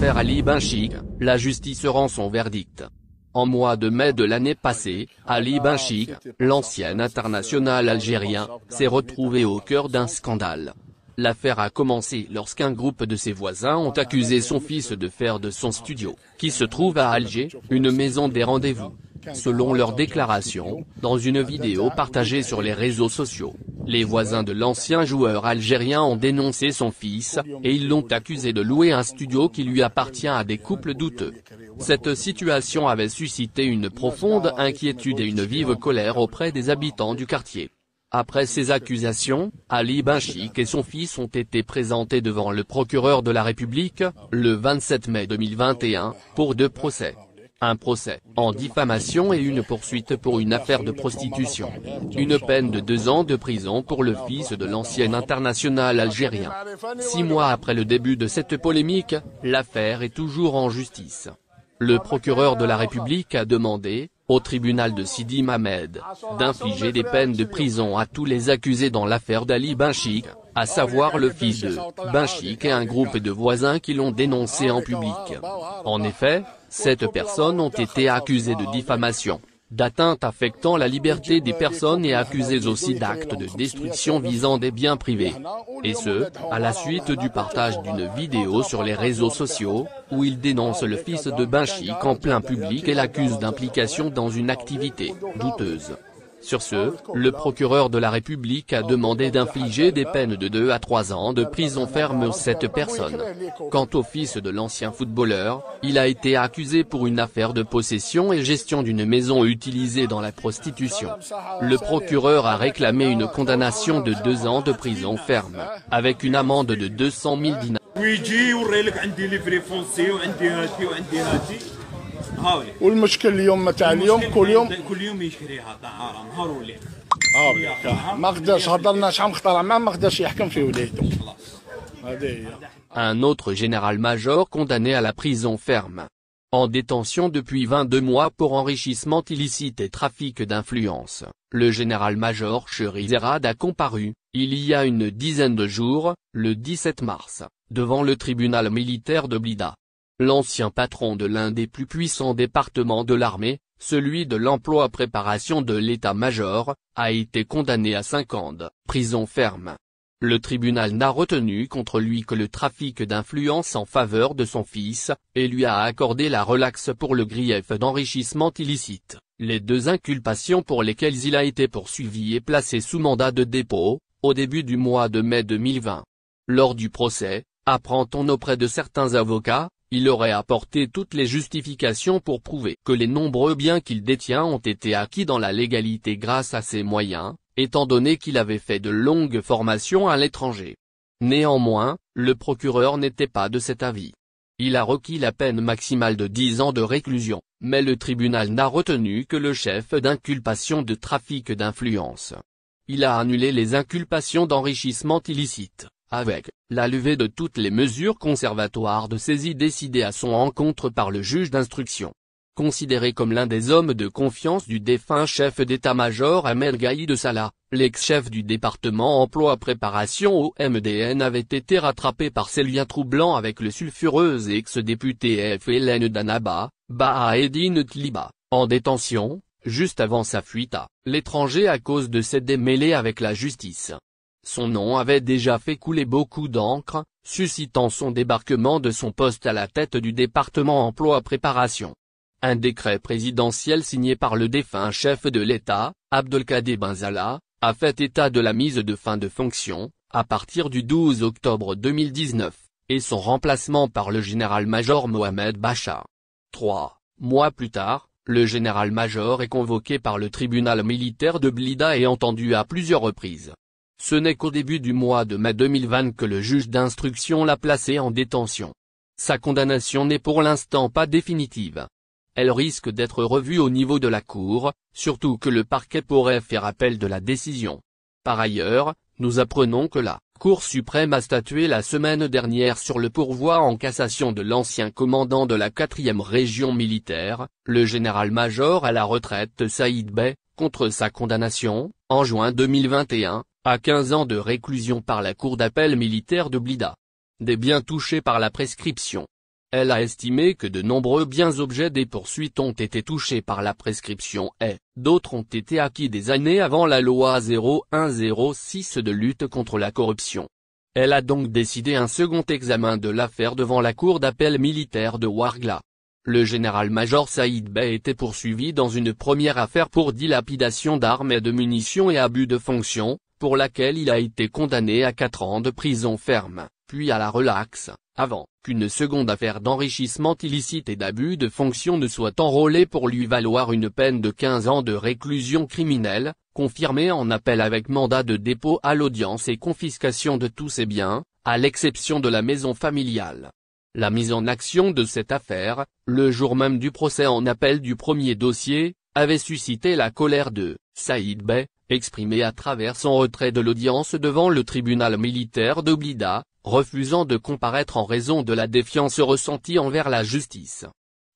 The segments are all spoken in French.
l'affaire Ali Benchik, la justice rend son verdict. En mois de mai de l'année passée, Ali Benchik, l'ancien international algérien, s'est retrouvé au cœur d'un scandale. L'affaire a commencé lorsqu'un groupe de ses voisins ont accusé son fils de faire de son studio, qui se trouve à Alger, une maison des rendez-vous selon leur déclaration, dans une vidéo partagée sur les réseaux sociaux. Les voisins de l'ancien joueur algérien ont dénoncé son fils, et ils l'ont accusé de louer un studio qui lui appartient à des couples douteux. Cette situation avait suscité une profonde inquiétude et une vive colère auprès des habitants du quartier. Après ces accusations, Ali Benchik et son fils ont été présentés devant le procureur de la République, le 27 mai 2021, pour deux procès un procès en diffamation et une poursuite pour une affaire de prostitution. Une peine de deux ans de prison pour le fils de l'ancien international algérien. Six mois après le début de cette polémique, l'affaire est toujours en justice. Le procureur de la République a demandé, au tribunal de Sidi Mamed, d'infliger des peines de prison à tous les accusés dans l'affaire d'Ali Benchik à savoir le fils de Benchik et un groupe de voisins qui l'ont dénoncé en public. En effet, sept personnes ont été accusées de diffamation, d'atteinte affectant la liberté des personnes et accusées aussi d'actes de destruction visant des biens privés. Et ce, à la suite du partage d'une vidéo sur les réseaux sociaux, où il dénoncent le fils de Benshik en plein public et l'accuse d'implication dans une activité douteuse. Sur ce, le procureur de la République a demandé d'infliger des peines de 2 à 3 ans de prison ferme à cette personne. Quant au fils de l'ancien footballeur, il a été accusé pour une affaire de possession et gestion d'une maison utilisée dans la prostitution. Le procureur a réclamé une condamnation de 2 ans de prison ferme, avec une amende de 200 000 dinars un autre général-major condamné à la prison ferme. En détention depuis 22 mois pour enrichissement illicite et trafic d'influence, le général-major Cherizerad a comparu, il y a une dizaine de jours, le 17 mars, devant le tribunal militaire de Blida l'ancien patron de l'un des plus puissants départements de l'armée, celui de l'emploi préparation de l'état-major, a été condamné à 5 ans de prison ferme. Le tribunal n'a retenu contre lui que le trafic d'influence en faveur de son fils, et lui a accordé la relaxe pour le grief d'enrichissement illicite, les deux inculpations pour lesquelles il a été poursuivi et placé sous mandat de dépôt, au début du mois de mai 2020. Lors du procès, apprend-on auprès de certains avocats, il aurait apporté toutes les justifications pour prouver que les nombreux biens qu'il détient ont été acquis dans la légalité grâce à ses moyens, étant donné qu'il avait fait de longues formations à l'étranger. Néanmoins, le procureur n'était pas de cet avis. Il a requis la peine maximale de 10 ans de réclusion, mais le tribunal n'a retenu que le chef d'inculpation de trafic d'influence. Il a annulé les inculpations d'enrichissement illicite. Avec, la levée de toutes les mesures conservatoires de saisie décidées à son encontre par le juge d'instruction. Considéré comme l'un des hommes de confiance du défunt chef d'état-major Ahmed Gaï de Salah, l'ex-chef du département emploi préparation au MDN avait été rattrapé par ses liens troublants avec le sulfureux ex-député FLN d'Anaba, Edine Tliba, en détention, juste avant sa fuite à l'étranger à cause de ses démêlés avec la justice. Son nom avait déjà fait couler beaucoup d'encre, suscitant son débarquement de son poste à la tête du département emploi-préparation. Un décret présidentiel signé par le défunt chef de l'État, Abdelkader Benzala, a fait état de la mise de fin de fonction, à partir du 12 octobre 2019, et son remplacement par le général-major Mohamed Bachar. Trois mois plus tard, le général-major est convoqué par le tribunal militaire de Blida et entendu à plusieurs reprises. Ce n'est qu'au début du mois de mai 2020 que le juge d'instruction l'a placé en détention. Sa condamnation n'est pour l'instant pas définitive. Elle risque d'être revue au niveau de la Cour, surtout que le parquet pourrait faire appel de la décision. Par ailleurs, nous apprenons que la Cour suprême a statué la semaine dernière sur le pourvoi en cassation de l'ancien commandant de la 4e région militaire, le général-major à la retraite Saïd Bey, contre sa condamnation, en juin 2021, à 15 ans de réclusion par la Cour d'appel militaire de Blida. Des biens touchés par la prescription. Elle a estimé que de nombreux biens objets des poursuites ont été touchés par la prescription et, d'autres ont été acquis des années avant la loi 0106 de lutte contre la corruption. Elle a donc décidé un second examen de l'affaire devant la Cour d'appel militaire de Wargla. Le général-major Saïd Bey était poursuivi dans une première affaire pour dilapidation d'armes et de munitions et abus de fonction, pour laquelle il a été condamné à 4 ans de prison ferme, puis à la relaxe, avant qu'une seconde affaire d'enrichissement illicite et d'abus de fonction ne soit enrôlée pour lui valoir une peine de 15 ans de réclusion criminelle, confirmée en appel avec mandat de dépôt à l'audience et confiscation de tous ses biens, à l'exception de la maison familiale. La mise en action de cette affaire, le jour même du procès en appel du premier dossier, avait suscité la colère de Saïd Bey, Exprimé à travers son retrait de l'audience devant le tribunal militaire d'Oblida, refusant de comparaître en raison de la défiance ressentie envers la justice.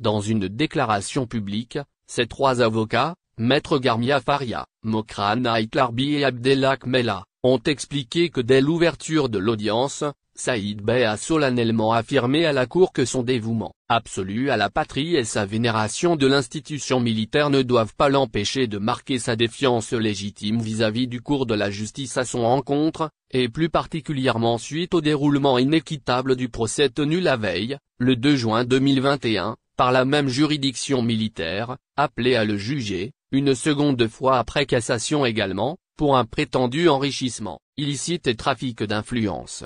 Dans une déclaration publique, ces trois avocats, Maître Garmia Faria, Mokran Aitlarbi et Abdelak Mella, ont expliqué que dès l'ouverture de l'audience, Saïd Bey a solennellement affirmé à la Cour que son dévouement absolu à la patrie et sa vénération de l'institution militaire ne doivent pas l'empêcher de marquer sa défiance légitime vis-à-vis du cours de la justice à son encontre, et plus particulièrement suite au déroulement inéquitable du procès tenu la veille, le 2 juin 2021, par la même juridiction militaire, appelée à le juger, une seconde fois après cassation également, pour un prétendu enrichissement, illicite et trafic d'influence.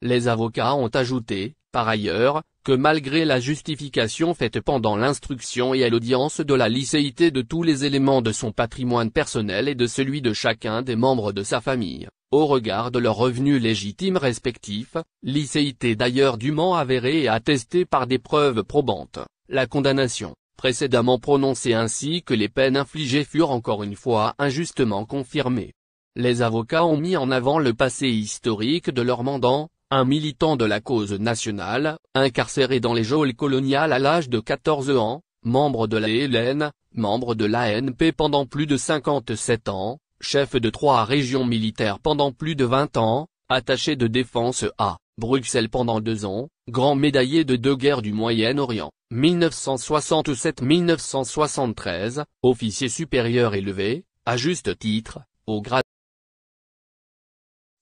Les avocats ont ajouté, par ailleurs, que malgré la justification faite pendant l'instruction et à l'audience de la lycéité de tous les éléments de son patrimoine personnel et de celui de chacun des membres de sa famille, au regard de leurs revenus légitimes respectifs, lycéité d'ailleurs dûment avérée et attestée par des preuves probantes, la condamnation, précédemment prononcée ainsi que les peines infligées furent encore une fois injustement confirmées. Les avocats ont mis en avant le passé historique de leur mandant, un militant de la cause nationale, incarcéré dans les geôles coloniales à l'âge de 14 ans, membre de la membre de l'ANP pendant plus de 57 ans, chef de trois régions militaires pendant plus de 20 ans, attaché de défense à Bruxelles pendant deux ans, grand médaillé de deux guerres du Moyen-Orient, 1967-1973, officier supérieur élevé, à juste titre, au grade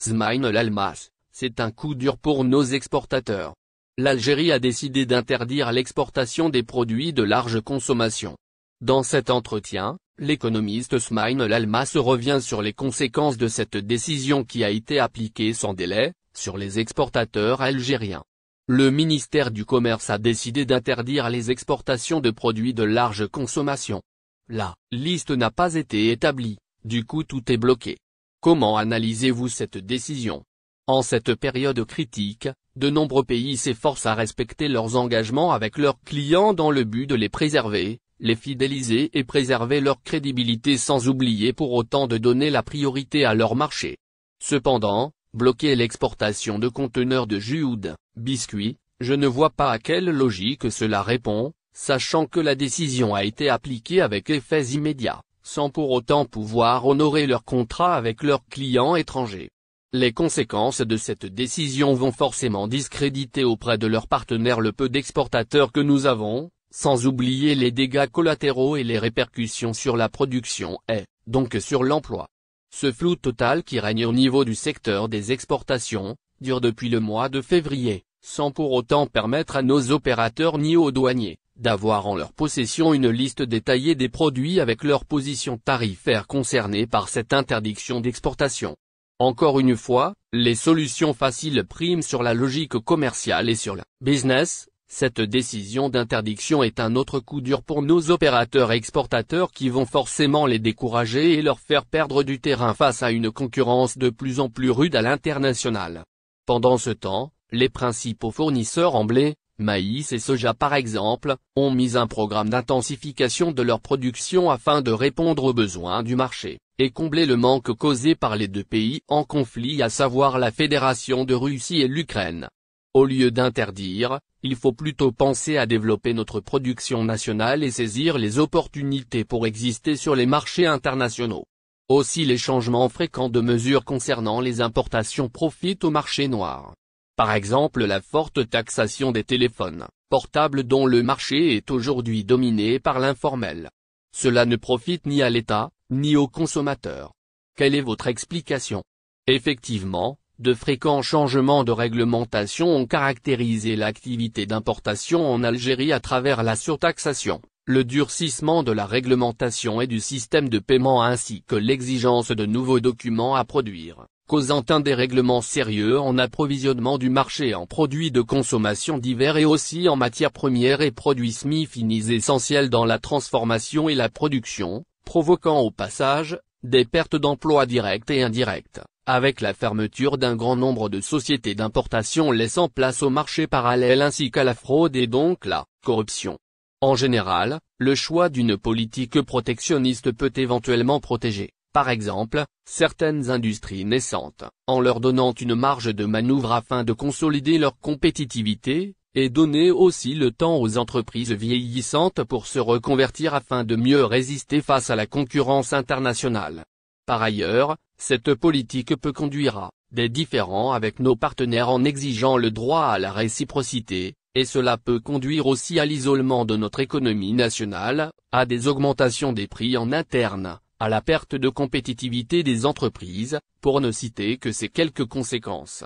l'Almas, c'est un coup dur pour nos exportateurs. L'Algérie a décidé d'interdire l'exportation des produits de large consommation. Dans cet entretien, l'économiste Smaïn Lalma se revient sur les conséquences de cette décision qui a été appliquée sans délai, sur les exportateurs algériens. Le ministère du Commerce a décidé d'interdire les exportations de produits de large consommation. La liste n'a pas été établie, du coup tout est bloqué. Comment analysez-vous cette décision en cette période critique, de nombreux pays s'efforcent à respecter leurs engagements avec leurs clients dans le but de les préserver, les fidéliser et préserver leur crédibilité sans oublier pour autant de donner la priorité à leur marché. Cependant, bloquer l'exportation de conteneurs de jus ou de biscuits, je ne vois pas à quelle logique cela répond, sachant que la décision a été appliquée avec effets immédiats, sans pour autant pouvoir honorer leur contrat avec leurs clients étrangers. Les conséquences de cette décision vont forcément discréditer auprès de leurs partenaires le peu d'exportateurs que nous avons, sans oublier les dégâts collatéraux et les répercussions sur la production et, donc sur l'emploi. Ce flou total qui règne au niveau du secteur des exportations, dure depuis le mois de février, sans pour autant permettre à nos opérateurs ni aux douaniers, d'avoir en leur possession une liste détaillée des produits avec leur position tarifaire concernée par cette interdiction d'exportation. Encore une fois, les solutions faciles priment sur la logique commerciale et sur le business. Cette décision d'interdiction est un autre coup dur pour nos opérateurs exportateurs qui vont forcément les décourager et leur faire perdre du terrain face à une concurrence de plus en plus rude à l'international. Pendant ce temps, les principaux fournisseurs en blé, maïs et soja par exemple, ont mis un programme d'intensification de leur production afin de répondre aux besoins du marché et combler le manque causé par les deux pays en conflit à savoir la Fédération de Russie et l'Ukraine. Au lieu d'interdire, il faut plutôt penser à développer notre production nationale et saisir les opportunités pour exister sur les marchés internationaux. Aussi les changements fréquents de mesures concernant les importations profitent au marché noir. Par exemple la forte taxation des téléphones, portables dont le marché est aujourd'hui dominé par l'informel. Cela ne profite ni à l'État, ni aux consommateurs. Quelle est votre explication Effectivement, de fréquents changements de réglementation ont caractérisé l'activité d'importation en Algérie à travers la surtaxation, le durcissement de la réglementation et du système de paiement ainsi que l'exigence de nouveaux documents à produire, causant un dérèglement sérieux en approvisionnement du marché en produits de consommation divers et aussi en matières premières et produits semi-finis essentiels dans la transformation et la production, provoquant au passage, des pertes d'emplois directes et indirectes, avec la fermeture d'un grand nombre de sociétés d'importation laissant place au marché parallèle ainsi qu'à la fraude et donc la corruption. En général, le choix d'une politique protectionniste peut éventuellement protéger, par exemple, certaines industries naissantes, en leur donnant une marge de manœuvre afin de consolider leur compétitivité, et donner aussi le temps aux entreprises vieillissantes pour se reconvertir afin de mieux résister face à la concurrence internationale. Par ailleurs, cette politique peut conduire à des différends avec nos partenaires en exigeant le droit à la réciprocité, et cela peut conduire aussi à l'isolement de notre économie nationale, à des augmentations des prix en interne, à la perte de compétitivité des entreprises, pour ne citer que ces quelques conséquences.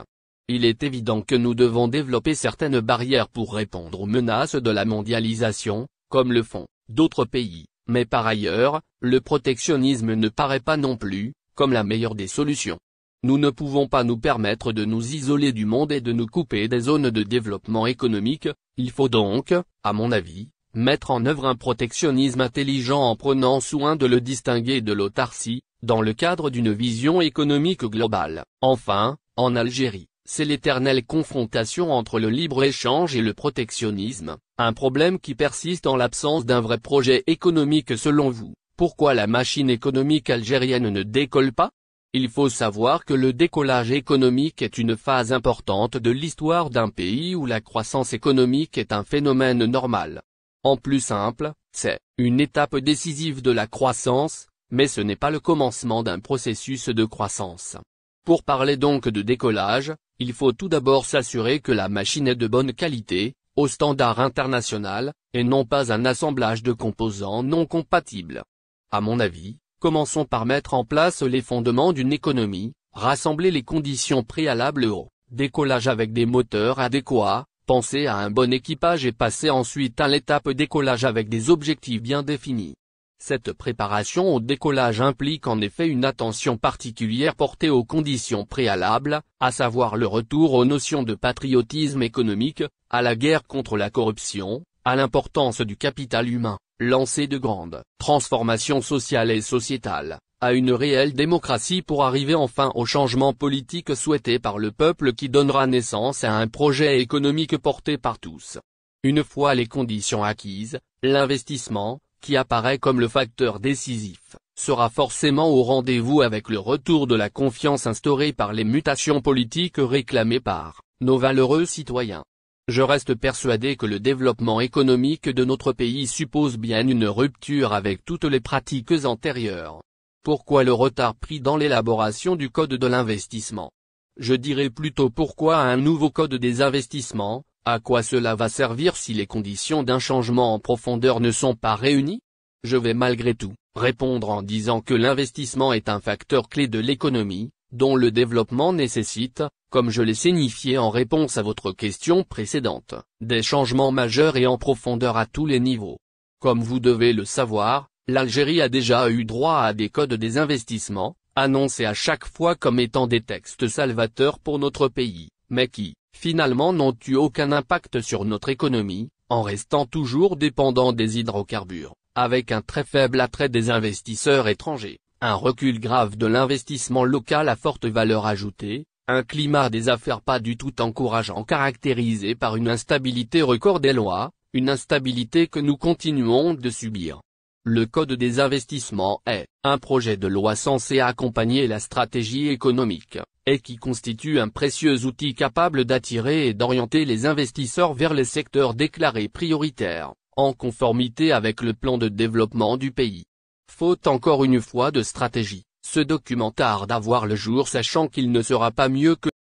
Il est évident que nous devons développer certaines barrières pour répondre aux menaces de la mondialisation, comme le font d'autres pays, mais par ailleurs, le protectionnisme ne paraît pas non plus, comme la meilleure des solutions. Nous ne pouvons pas nous permettre de nous isoler du monde et de nous couper des zones de développement économique, il faut donc, à mon avis, mettre en œuvre un protectionnisme intelligent en prenant soin de le distinguer de l'autarcie, dans le cadre d'une vision économique globale. Enfin, en Algérie, c'est l'éternelle confrontation entre le libre-échange et le protectionnisme, un problème qui persiste en l'absence d'un vrai projet économique selon vous. Pourquoi la machine économique algérienne ne décolle pas il faut savoir que le décollage économique est une phase importante de l'histoire d'un pays où la croissance économique est un phénomène normal. En plus simple, c'est une étape décisive de la croissance, mais ce n'est pas le commencement d'un processus de croissance. Pour parler donc de décollage, il faut tout d'abord s'assurer que la machine est de bonne qualité, au standard international, et non pas un assemblage de composants non compatibles. À mon avis, commençons par mettre en place les fondements d'une économie, rassembler les conditions préalables au décollage avec des moteurs adéquats, penser à un bon équipage et passer ensuite à l'étape décollage avec des objectifs bien définis. Cette préparation au décollage implique en effet une attention particulière portée aux conditions préalables, à savoir le retour aux notions de patriotisme économique, à la guerre contre la corruption, à l'importance du capital humain, lancée de grandes transformations sociales et sociétales, à une réelle démocratie pour arriver enfin au changement politique souhaité par le peuple qui donnera naissance à un projet économique porté par tous. Une fois les conditions acquises, l'investissement, qui apparaît comme le facteur décisif, sera forcément au rendez-vous avec le retour de la confiance instaurée par les mutations politiques réclamées par nos valeureux citoyens. Je reste persuadé que le développement économique de notre pays suppose bien une rupture avec toutes les pratiques antérieures. Pourquoi le retard pris dans l'élaboration du Code de l'investissement Je dirais plutôt pourquoi un nouveau Code des investissements, à quoi cela va servir si les conditions d'un changement en profondeur ne sont pas réunies Je vais malgré tout, répondre en disant que l'investissement est un facteur clé de l'économie, dont le développement nécessite, comme je l'ai signifié en réponse à votre question précédente, des changements majeurs et en profondeur à tous les niveaux. Comme vous devez le savoir, l'Algérie a déjà eu droit à des codes des investissements, annoncés à chaque fois comme étant des textes salvateurs pour notre pays, mais qui, finalement n'ont eu aucun impact sur notre économie, en restant toujours dépendant des hydrocarbures, avec un très faible attrait des investisseurs étrangers, un recul grave de l'investissement local à forte valeur ajoutée, un climat des affaires pas du tout encourageant caractérisé par une instabilité record des lois, une instabilité que nous continuons de subir. Le Code des investissements est un projet de loi censé accompagner la stratégie économique, et qui constitue un précieux outil capable d'attirer et d'orienter les investisseurs vers les secteurs déclarés prioritaires, en conformité avec le plan de développement du pays. Faute encore une fois de stratégie, ce document tarde à voir le jour sachant qu'il ne sera pas mieux que